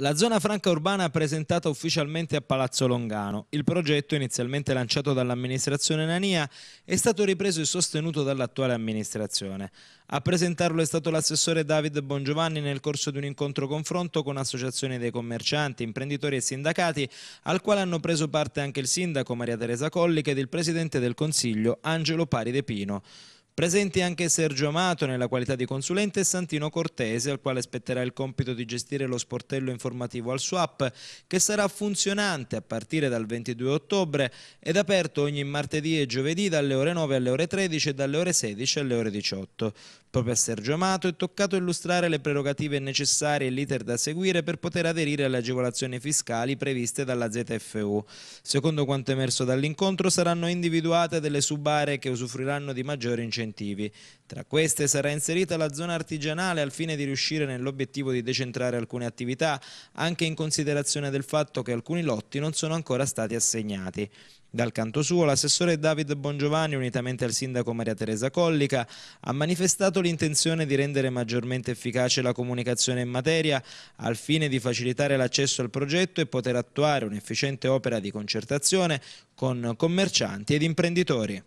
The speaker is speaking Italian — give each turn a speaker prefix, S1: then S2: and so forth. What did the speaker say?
S1: La zona franca urbana presentata ufficialmente a Palazzo Longano. Il progetto, inizialmente lanciato dall'amministrazione Nania, è stato ripreso e sostenuto dall'attuale amministrazione. A presentarlo è stato l'assessore David Bongiovanni nel corso di un incontro confronto con associazioni dei commercianti, imprenditori e sindacati, al quale hanno preso parte anche il sindaco Maria Teresa Colli ed il presidente del Consiglio Angelo Pari De Pino. Presenti anche Sergio Amato nella qualità di consulente e Santino Cortese al quale spetterà il compito di gestire lo sportello informativo al SWAP che sarà funzionante a partire dal 22 ottobre ed aperto ogni martedì e giovedì dalle ore 9 alle ore 13 e dalle ore 16 alle ore 18. Proprio a Sergio Amato è toccato illustrare le prerogative necessarie e l'iter da seguire per poter aderire alle agevolazioni fiscali previste dalla ZFU. Secondo quanto emerso dall'incontro saranno individuate delle subaree che usufruiranno di maggiori incentivi. Tra queste sarà inserita la zona artigianale al fine di riuscire nell'obiettivo di decentrare alcune attività, anche in considerazione del fatto che alcuni lotti non sono ancora stati assegnati. Dal canto suo, l'assessore David Bongiovanni, unitamente al sindaco Maria Teresa Collica, ha manifestato l'intenzione di rendere maggiormente efficace la comunicazione in materia al fine di facilitare l'accesso al progetto e poter attuare un'efficiente opera di concertazione con commercianti ed imprenditori.